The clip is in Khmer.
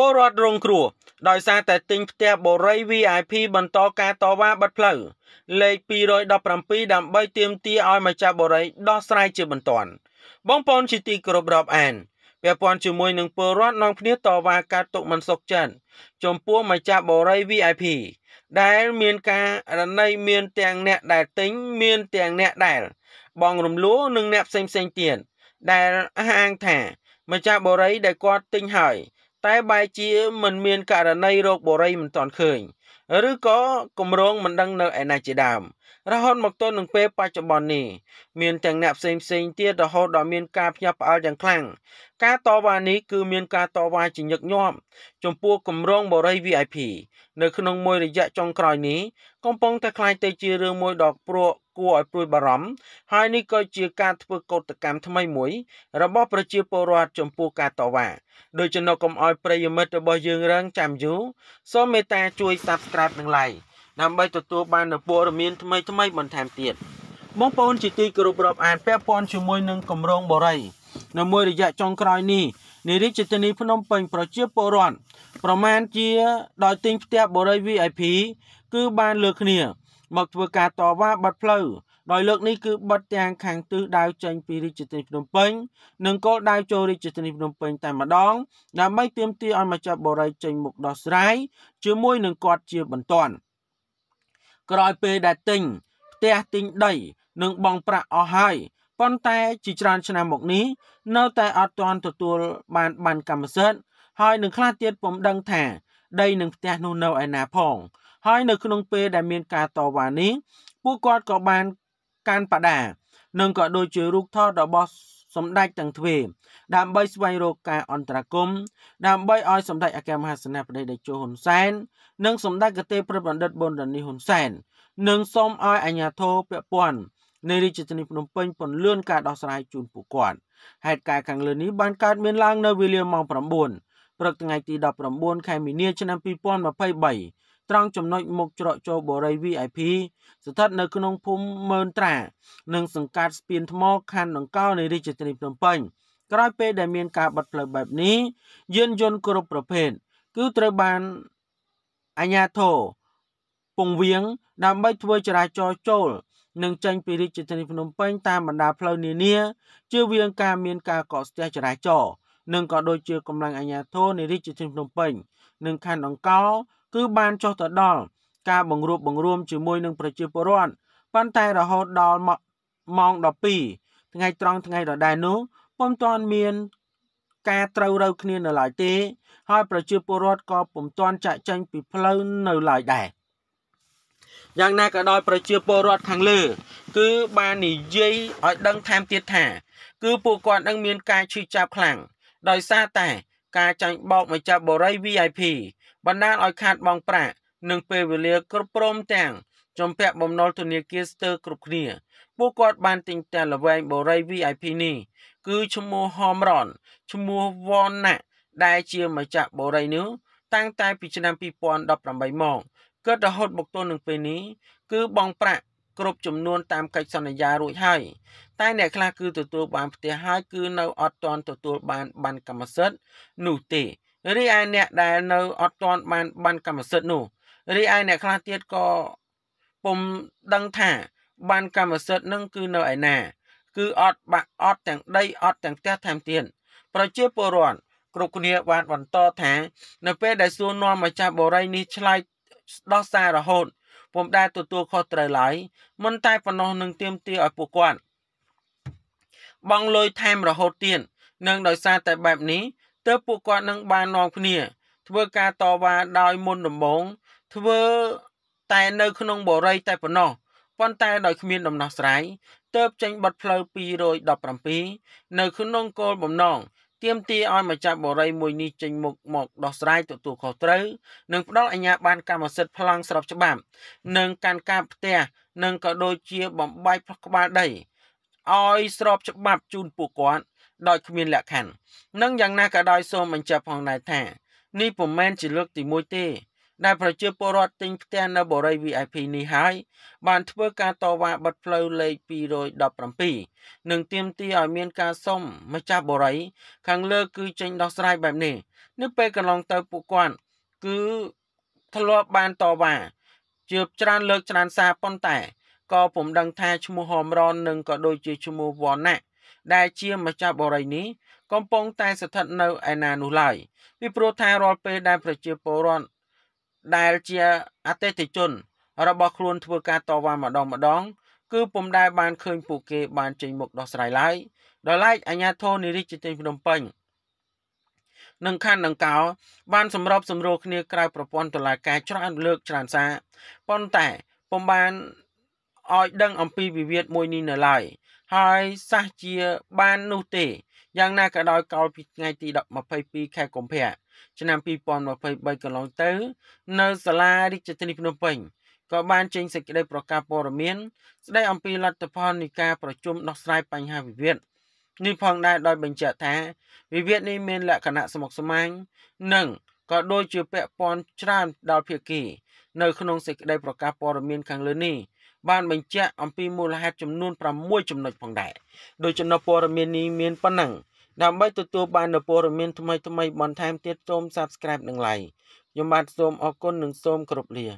ពលរដ្ឋរងគ្រោះដោយសារតែទិញផ្ទះបូរី VIP បន្តការតវ៉ាបិទផ្លូវលេខ217ដើម្បីទាមទារឲ្យម្ចាស់បូរីដោះស្រាយជាបន្ទាន់បងប្អូនជាទីគោរពរាប់អានពាក់ព័ន្ធជាមួយនឹងពលរដ្ឋនាំគ្នាតវ៉ាកាត់ទុកមិនសុខចិត្តចំពោះម្ចាស់បូរី VIP ដែលមានការរណីមានទាំងអ្នកដែលទិញមានទាំងអ្នកដែល បងរំលោនិងអ្នកផ្សេងផ្សេងទៀតដែលអះអាងថាម្ចាស់បូរីដែលគាត់ទិញហើយតែបែជាមិនមានករណីរោគបូរីមិនទាន់ឃើញឬក៏គម្រោងមិនដឹងនៅឯណាជាដើមរហូតមកទល់នឹងពេលបច្ចុប្បន្ននេះមានទាំងអ្នកផ្សេងផ្សេងទៀតរហូតដល់មានការភ្ញាក់ផ្អើលយ៉ាងខ្លាំងការតវ៉ានេះគឺមានការតវ៉ាជាញឹកញាប់ចំពោះគម្រោងបូរី VIP នៅក្នុងមួយរយៈចុងក្រោយនេះកំពុងតែคล้ายទៅជារឿងមួយដ៏ព្រោះគួរឲ្យព្រួយបារម្ភហើយនេះក៏ជាការធ្វើកោតកម្មថ្មីមួយរបស់ប្រជាពលរដ្ឋចំពោះការតវ៉ាដោយចំណុចកុំឲ្យប្រិយមិត្តរបស់យើងរងចាំយូរសូមមេត្តាជួយ Subscribe និង Like ដើម្បីទទួលបាននូវព័ត៌មានថ្មីថ្មីបន្ថែមទៀតបងប្អូនជាទីគោរពរាប់អានពាក់ព័ន្ធជាមួយនឹងគម្រោងបរិយនៅមួយរយៈចុងក្រោយនេះនារីជាធានីភ្នំពេញប្រជាពលរដ្ឋប្រមាណជា ដោយទិញផ្ទះបរិយ VIP គឺបានលើ គ្នា មកធ្វើការតវ៉ាបាត់ផ្លូវដោយលើកនេះគឺបិទទាំងខាងទិសដៅចេញ ពីរាជធានីភ្នំពេញនិងគោលដៅចូលរាជធានីភ្នំពេញ តែម្ដងដើម្បីទាមទារឲ្យម្ចាស់បរិយចេញមុខដោះស្រាយជាមួយនឹងគាត់ជាបន្ទាន់ក្រោយពេលដែលទិញផ្ទះទិញដីនិងបង់ប្រាក់អស់ហើយប៉ុន្តែ ជាច្រើនឆ្នាំមកនេះនៅតែអត់ទាន់ទទួល បាន បានកម្មសិទ្ធិហើយនឹងខ្លះទៀតពុំដឹងថាដីនឹងផ្ទះនោះនៅឯណាផងហើយនៅក្នុងពេលដែលមានការតវ៉ានេះពួកគាត់ក៏បានកាន់បដានិងក៏ដូចជារូបថតរបស់សម្ដេចទាំងទ្វេដើម្បីស្វែងរកការអន្តរាគមដើម្បីឲ្យសម្ដេចអគ្គមហាសេនាបតីតេជោហ៊ុនសែននិងសម្ដេចកទេប្របណ្ឌិតប៊ុនរនីហ៊ុនសែននិងសូមឲ្យអាជ្ញាធរពាក់ព័ន្ធនៃរាជធានីភ្នំពេញពន្យាលការដោះស្រាយជូនពួកគាត់ហេតុការណ៍ខាងលើនេះបានកើតមានឡើងនៅវេលាម៉ោង9ព្រឹកថ្ងៃទី19ខែមីនាឆ្នាំ2023ត្រង់ចំណុចមុខច្រកចូលបូរី VIP ស្ថិតនៅក្នុងភូមិមឿនត្រានិងសង្កាត់ស្ពានថ្មខណ្ឌដង្កោនៃរាជធានីភ្នំពេញក្រោយពេលដែលមានការបិទផ្លូវបែបនេះយានយន្តគ្រប់ប្រភេទគឺត្រូវបានអាជ្ញាធរពងវៀងដើម្បីធ្វើ ចរាចរណ៍ចូលនិងចេញពីរាជធានីភ្នំពេញ តាមបណ្ដាផ្លូវនានាជាវៀងការមានការកកស្ទះចរាចរណ៍និងក៏ដូចជាកម្លាំងអាជ្ញាធរនៃរាជធានីភ្នំពេញនិងខណ្ឌអង្គរគឺបានចុះទៅដល់ការបង្រួបបង្រួមជាមួយនឹងប្រជាពលរដ្ឋប៉ុន្តែរហូតដល់ម៉ោង12ថ្ងៃត្រង់ថ្ងៃដដែលនោះពុំទាន់មាន ការត្រូវរើគ្នានៅឡើយទេ ហើយ ប្រជាពលរដ្ឋក៏ពុំទាន់ចាក់ចែងពីផ្លូវនៅឡើយដែរយ៉ាងណាក៏ដោយ ប្រជាពលរដ្ឋខាងលើ គឺបាននិយាយឲ្យដឹងថែមទៀតថា គឺពួកគាត់នឹងមាន ការឈឺចាប់ខ្លាំងដោយសារតែការចាញ់បោកម្ចាស់បូរី VIP បណ្ដាលឲ្យខាតបង់ប្រាក់និងពេលវេលាគ្រប់ព្រមទាំង ចំពាក់បំណុលធនាគារស្ទើរគ្រប់គ្នាពួកគាត់បានទិញតែល្វែងបូរី VIP នេះគឺឈ្មោះហមរនឈ្មោះវណ្ណៈដែលជាម្ចាស់បូរីនោះតាំងតែពីឆ្នាំ2018មកគិតរហូតមកទល់នឹងពេលនេះគឺបងប្រាក់គ្រប់ចំនួនតាមកិច្ចសន្យារួចហើយតែ អ្នកខ្លះគឺទទួលបានផ្ទះហើយគឺនៅអត់ទាន់ទទួលបាន បានកម្មសិទ្ធិនោះទេរីឯអ្នកដែលនៅអត់ទាន់បានបានកម្មសិទ្ធិនោះរីឯអ្នកខ្លះទៀតក៏ពុំដឹងថាបាន កម្មសិទ្ធិនឹងគឺនៅឯណា គឺអត់បាក់អត់ទាំងដីអត់ទាំងផ្ទះថែមទៀតប្រជាពលរដ្ឋគ្រប់គ្នា បានបន្តថានៅពេលដែលសួរនាំម្ចាស់បូរីនេះឆ្លើយដោះសាររហូតពុំដែលទទួលខុសត្រូវឡើយមិនតែប៉ុណ្ណោះនឹងទៀមទាឲ្យពួកគាត់បងលុយថែមរហូតទៀតនឹងដោយសារតែបែបនេះទើបពួកគាត់នឹងបាននាំគ្នាធ្វើការតវ៉ាដោយមុនដំបងធ្វើតែនៅក្នុងបរិយតែប៉ុណ្ណោះប៉ុន្តែដោយគ្មានដំណោះស្រាយទើបចេញបတ်ផ្លូវ217នៅក្នុងគោលបំណងទាមទារឲ្យម្ចាស់បរិយមួយនេះចេញមុខមកដោះស្រាយទទួលខុសត្រូវនិងផ្ដល់អាជ្ញាប័ណ្ណកម្មសិទ្ធិប្លង់ស្របច្បាប់និងការការផ្ទះនិងក៏ដូចជាបំបែកផ្ក្បាលដីឲ្យ ស្របច្បាប់ជូនពួកគាត់ដោយគ្មាន លក្ខខណ្ឌនិងយ៉ាងណាក៏ដោយសូមបញ្ជាក់ផងដែរថានេះពុំមែនជាលើកទី1ទេដែលប្រជាពលរដ្ឋទិញផ្ទះនៅបរិយា VIP នេះហើយបានធ្វើការតវ៉ាបិទផ្លូវលេខ217និងទាមទារឲ្យមានការសុំម្ចាស់បរិយាខាងលើ គឺចេញដោះស្រាយបែបនេះនៅពេលកន្លងទៅពួកគាត់ គឺធ្លាប់បានតវ៉ាជឿច្រើនលើកច្រើនសារប៉ុន្តែក៏ពុំដឹងថាឈ្មោះហមរននិងក៏ដូចជាឈ្មោះវណ្ណៈដែលជាម្ចាស់បរិយានេះកំពុងតែស្ថិតនៅឯណានោះឡើយពីព្រោះថារាល់ពេលដែលប្រជាពលរដ្ឋដែលជាអតិថិជន របស់ខ្លួនធ្វើការតវ៉ាម្ដងម្ដង គឺពុំដែលបានឃើញ ពួកគេ បានចេញមុខដោះស្រាយឡើយដោយឡែកអាជ្ញាធរនារីជាទីភ្នំពេញនិងខណ្ឌដង្កោបាន សម្របសម្រួលគ្នាក្រៅប្រព័ន្ធតុលាការច្រើនលើកច្រើនសារប៉ុន្តែពុំបានឲ្យដឹង អំពីវិវាទមួយនេះនៅឡើយហើយសះជា បាននោះទេយ៉ាងណាក៏ដោយ កោលពីថ្ងៃទី22ខែកុម្ភៈឆ្នាំ2023កន្លងទៅ នៅសាលារាជធានីភ្នំពេញក៏បានចេញសេចក្តីប្រកាសព័ត៌មាន ស្តីអំពីលទ្ធផលនៃការប្រជុំដោះស្រាយបញ្ហាវិវាទនេះផងដែរដោយបញ្ជាក់ថា វិវាទនេះមានលក្ខណៈស្មុគស្មាញនិងក៏ដូចជាពាក់ព័ន្ធច្រើនដល់ភាគីនៅក្នុងសេចក្តីប្រកាសព័ត៌មានខាងលើនេះបានបញ្ជាក់អំពីមូលហេតុចំនួន6ចំណុចផងដែរដោយចំណុចព័ត៌មាននេះមានប៉ុណ្ណឹងដើម្បីទទួលបាននូវព័ត៌មានថ្មីៗបន្ថែមទៀតសូម Subscribe និង Like ខ្ញុំបាទសូមអរគុណនិងសូមគោរពលា